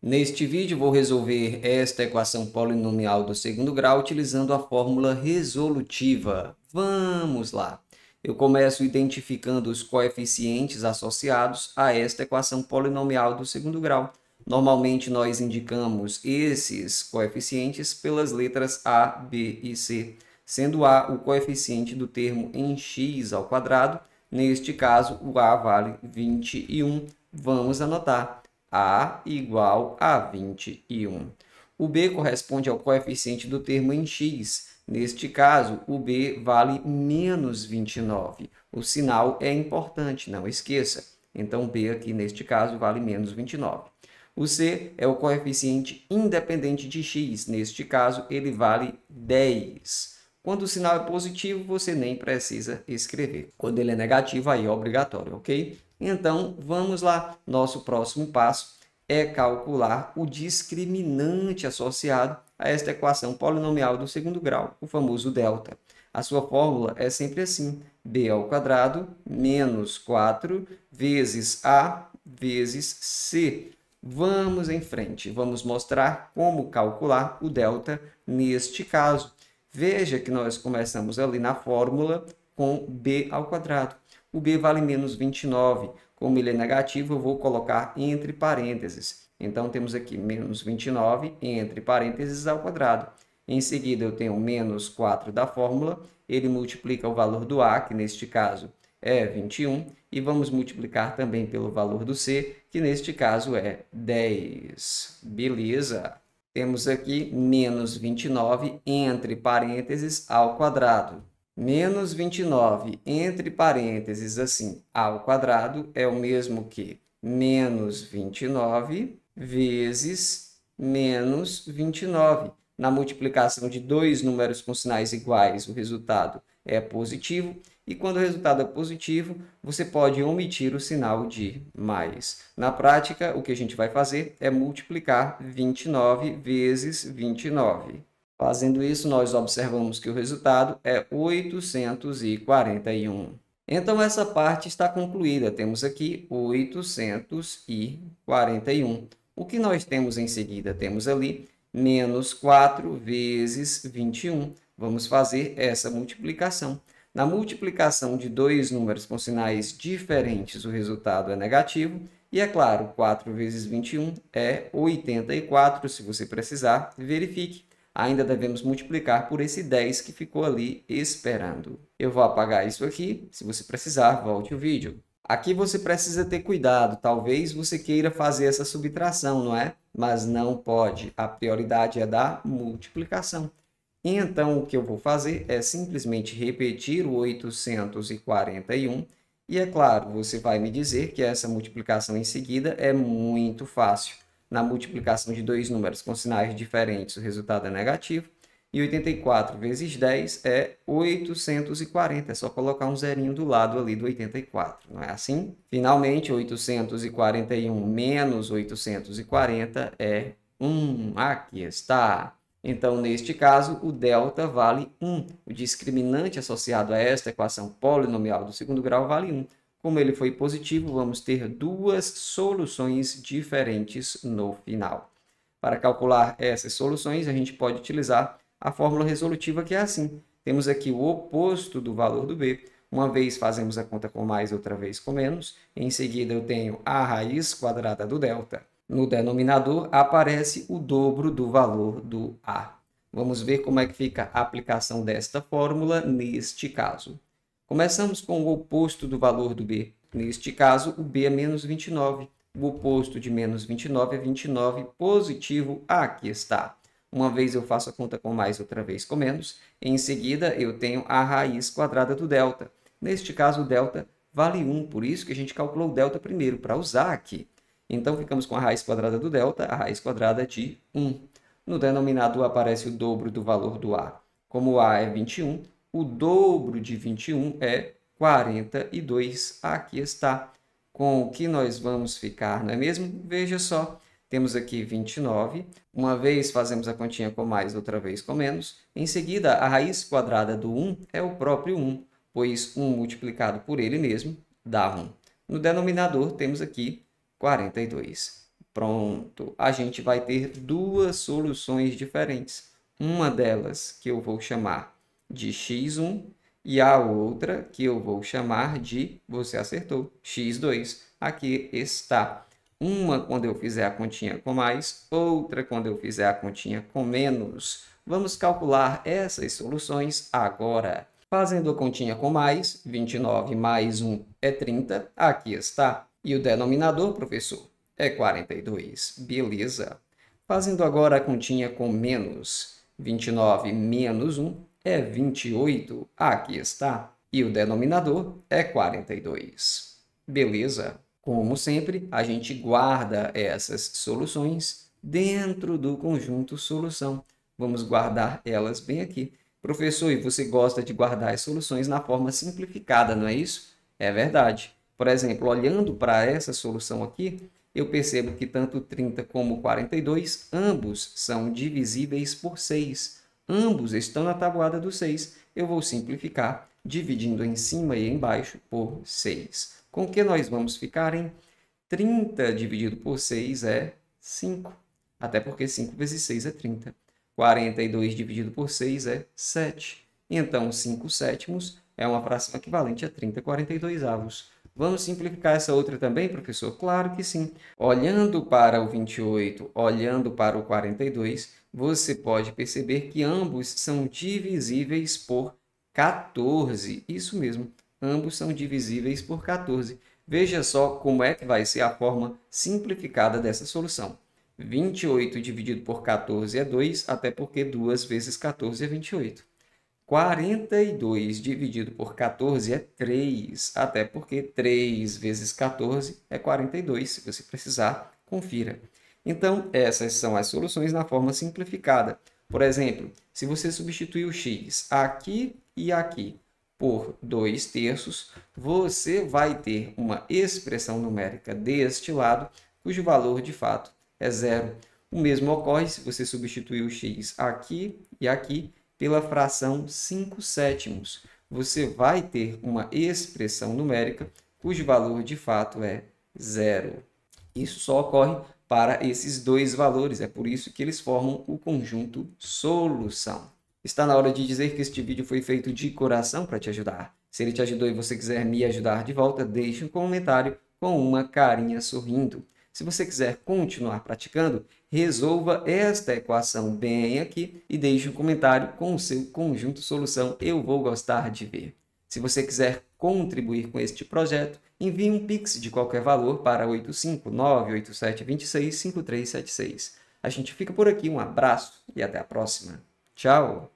Neste vídeo vou resolver esta equação polinomial do segundo grau utilizando a fórmula resolutiva. Vamos lá! Eu começo identificando os coeficientes associados a esta equação polinomial do segundo grau. Normalmente nós indicamos esses coeficientes pelas letras A, B e C, sendo A o coeficiente do termo em x ao quadrado, neste caso o A vale 21. Vamos anotar. A igual a 21. O B corresponde ao coeficiente do termo em X. Neste caso, o B vale menos 29. O sinal é importante, não esqueça. Então, B aqui, neste caso, vale menos 29. O C é o coeficiente independente de x. Neste caso, ele vale 10. Quando o sinal é positivo, você nem precisa escrever. Quando ele é negativo, aí é obrigatório, ok? Então, vamos lá. Nosso próximo passo é calcular o discriminante associado a esta equação polinomial do segundo grau, o famoso delta. A sua fórmula é sempre assim, b ao quadrado menos 4 vezes a vezes c. Vamos em frente, vamos mostrar como calcular o delta neste caso. Veja que nós começamos ali na fórmula com b ao quadrado. O b vale menos 29. Como ele é negativo, eu vou colocar entre parênteses. Então, temos aqui menos 29 entre parênteses ao quadrado. Em seguida, eu tenho menos 4 da fórmula. Ele multiplica o valor do a, que neste caso é 21. E vamos multiplicar também pelo valor do c, que neste caso é 10. Beleza! Temos aqui menos 29 entre parênteses ao quadrado. Menos 29 entre parênteses, assim, ao quadrado é o mesmo que menos 29 vezes menos 29. Na multiplicação de dois números com sinais iguais, o resultado é positivo. E quando o resultado é positivo, você pode omitir o sinal de mais. Na prática, o que a gente vai fazer é multiplicar 29 vezes 29. Fazendo isso, nós observamos que o resultado é 841. Então, essa parte está concluída. Temos aqui 841. O que nós temos em seguida? Temos ali menos 4 vezes 21. Vamos fazer essa multiplicação. Na multiplicação de dois números com sinais diferentes, o resultado é negativo. E é claro, 4 vezes 21 é 84. Se você precisar, verifique. Ainda devemos multiplicar por esse 10 que ficou ali esperando. Eu vou apagar isso aqui. Se você precisar, volte o vídeo. Aqui você precisa ter cuidado. Talvez você queira fazer essa subtração, não é? mas não pode. A prioridade é da multiplicação. Então, o que eu vou fazer é simplesmente repetir o 841. E é claro, você vai me dizer que essa multiplicação em seguida é muito fácil. Na multiplicação de dois números com sinais diferentes, o resultado é negativo. E 84 vezes 10 é 840. É só colocar um zerinho do lado ali do 84, não é assim? Finalmente, 841 menos 840 é 1. Aqui está. Então, neste caso, o delta vale 1. O discriminante associado a esta equação polinomial do segundo grau vale 1. Como ele foi positivo, vamos ter duas soluções diferentes no final. Para calcular essas soluções, a gente pode utilizar a fórmula resolutiva que é assim. Temos aqui o oposto do valor do b. Uma vez fazemos a conta com mais, outra vez com menos. Em seguida, eu tenho a raiz quadrada do delta. No denominador, aparece o dobro do valor do a. Vamos ver como é que fica a aplicação desta fórmula neste caso. Começamos com o oposto do valor do b. Neste caso, o b é menos 29. O oposto de menos 29 é 29 positivo. Aqui está. Uma vez eu faço a conta com mais, outra vez com menos. Em seguida, eu tenho a raiz quadrada do delta. Neste caso, o delta vale 1, por isso que a gente calculou o delta primeiro, para usar aqui. Então, ficamos com a raiz quadrada do delta, a raiz quadrada de 1. No denominador aparece o dobro do valor do A. Como o A é 21, o dobro de 21 é 42. Aqui está. Com o que nós vamos ficar, não é mesmo? Veja só, temos aqui 29. Uma vez fazemos a continha com mais, outra vez com menos. Em seguida, a raiz quadrada do 1 é o próprio 1, pois 1 multiplicado por ele mesmo dá 1. No denominador, temos aqui 42. Pronto, a gente vai ter duas soluções diferentes. Uma delas que eu vou chamar de x1 e a outra que eu vou chamar de, você acertou, x2. Aqui está. Uma quando eu fizer a continha com mais, outra quando eu fizer a continha com menos. Vamos calcular essas soluções agora. Fazendo a continha com mais, 29 mais 1 é 30, aqui está. E o denominador, professor, é 42. Beleza. Fazendo agora a continha com menos, 29 menos 1 é 28, aqui está. E o denominador é 42. Beleza. Como sempre, a gente guarda essas soluções dentro do conjunto solução. Vamos guardar elas bem aqui. Professor, e você gosta de guardar as soluções na forma simplificada, não é isso? É verdade. Por exemplo, olhando para essa solução aqui, eu percebo que tanto 30 como 42, ambos são divisíveis por 6. Ambos estão na tabuada do 6. Eu vou simplificar, dividindo em cima e embaixo por 6 com que nós vamos ficar em 30 dividido por 6 é 5. Até porque 5 vezes 6 é 30. 42 dividido por 6 é 7. Então, 5 sétimos é uma fração equivalente a 30 42 avos. Vamos simplificar essa outra também, professor? Claro que sim. Olhando para o 28, olhando para o 42, você pode perceber que ambos são divisíveis por 14. Isso mesmo, ambos são divisíveis por 14. Veja só como é que vai ser a forma simplificada dessa solução. 28 dividido por 14 é 2, até porque 2 vezes 14 é 28. 42 dividido por 14 é 3, até porque 3 vezes 14 é 42. Se você precisar, confira. Então, essas são as soluções na forma simplificada. Por exemplo, se você substituir o x aqui e aqui por 2 terços, você vai ter uma expressão numérica deste lado, cujo valor de fato é zero. O mesmo ocorre se você substituir o x aqui e aqui pela fração 5 sétimos. Você vai ter uma expressão numérica cujo valor de fato é zero. Isso só ocorre para esses dois valores, é por isso que eles formam o conjunto solução. Está na hora de dizer que este vídeo foi feito de coração para te ajudar. Se ele te ajudou e você quiser me ajudar de volta, deixe um comentário com uma carinha sorrindo. Se você quiser continuar praticando, resolva esta equação bem aqui e deixe um comentário com o seu conjunto solução. Eu vou gostar de ver. Se você quiser contribuir com este projeto, envie um Pix de qualquer valor para 85987265376. A gente fica por aqui, um abraço e até a próxima. Tchau!